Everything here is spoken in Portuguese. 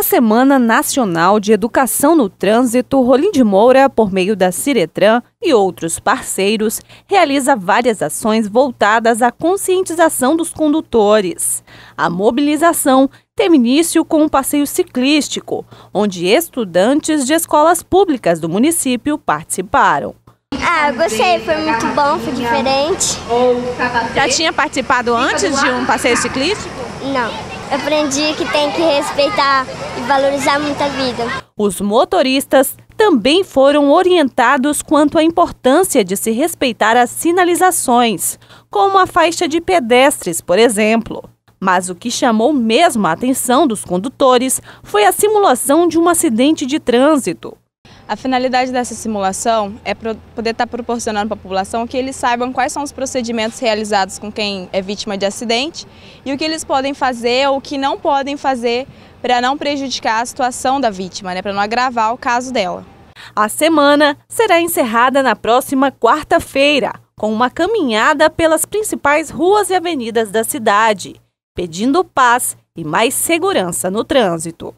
Na Semana Nacional de Educação no Trânsito, Rolim de Moura, por meio da Ciretran e outros parceiros, realiza várias ações voltadas à conscientização dos condutores. A mobilização teve início com um passeio ciclístico, onde estudantes de escolas públicas do município participaram. Ah, gostei, foi muito bom, foi diferente. Já tinha participado antes de um passeio ciclístico? Não aprendi que tem que respeitar e valorizar muito a vida. Os motoristas também foram orientados quanto à importância de se respeitar as sinalizações, como a faixa de pedestres, por exemplo. Mas o que chamou mesmo a atenção dos condutores foi a simulação de um acidente de trânsito. A finalidade dessa simulação é poder estar tá proporcionando para a população que eles saibam quais são os procedimentos realizados com quem é vítima de acidente e o que eles podem fazer ou o que não podem fazer para não prejudicar a situação da vítima, né, para não agravar o caso dela. A semana será encerrada na próxima quarta-feira, com uma caminhada pelas principais ruas e avenidas da cidade, pedindo paz e mais segurança no trânsito.